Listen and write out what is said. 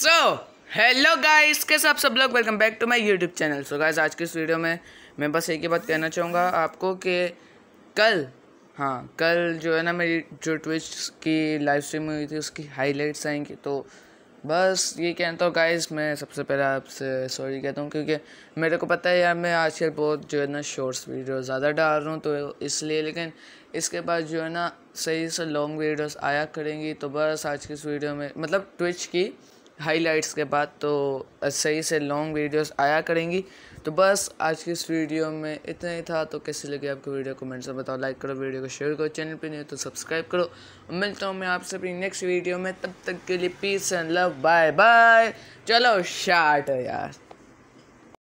so hello guys के साथ सब लोग welcome back to my YouTube channel so guys आज के इस वीडियो में मैं बस एक ही बात कहना चाहूँगा आपको कि कल हाँ कल जो है ना मेरी जो ट्विच की लाइव स्ट्रीम हुई थी उसकी हाईलाइट्स आएंगी तो बस ये कहता हूँ गाइस मैं सबसे पहले आपसे सॉरी कहता हूँ क्योंकि मेरे को पता है यार मैं आजकल बहुत जो है ना शॉर्ट्स वीडियो ज़्यादा डाल रहा हूँ तो इसलिए लेकिन इसके बाद जो है ना सही से लॉन्ग वीडियोस आया करेंगी तो बस आज की इस वीडियो में मतलब ट्विच की हाइलाइट्स के बाद तो सही से लॉन्ग वीडियोस आया करेंगी तो बस आज की इस वीडियो में इतना ही था तो कैसे लगे आपको वीडियो कमेंट्स में बताओ लाइक करो वीडियो को शेयर करो चैनल पे नहीं तो सब्सक्राइब करो मिलता हूँ मैं आपसे अपनी नेक्स्ट वीडियो में तब तक के लिए peace and love bye bye चलो शार्ट यार